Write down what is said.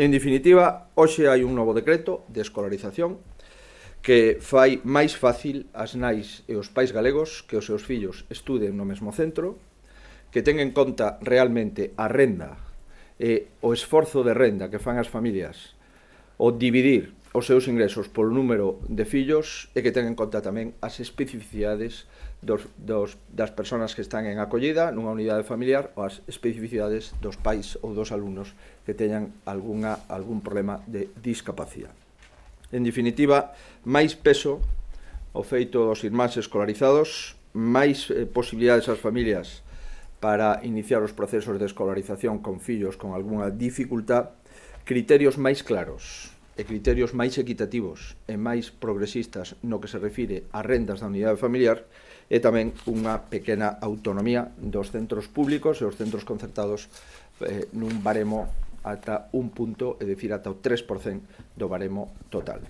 En definitiva, hoxe hai un novo decreto de escolarización que fai máis fácil as nais e os pais galegos que os seus fillos estuden no mesmo centro, que ten en conta realmente a renda e o esforzo de renda que fan as familias o dividir os seus ingresos polo número de fillos e que ten en conta tamén as especificidades dos, dos, das persoas que están en acollida nunha unidade familiar ou as especificidades dos pais ou dos alumnos que teñan alguna, algún problema de discapacidade. En definitiva, máis peso o feito dos irmáns escolarizados, máis eh, posibilidades ás familias para iniciar os procesos de escolarización con fillos con algunha dificultad, criterios máis claros e criterios máis equitativos e máis progresistas no que se refire a rendas da unidade familiar e tamén unha pequena autonomía dos centros públicos e os centros concertados eh, nun baremo ata un punto, é dicir, ata o 3% do baremo total.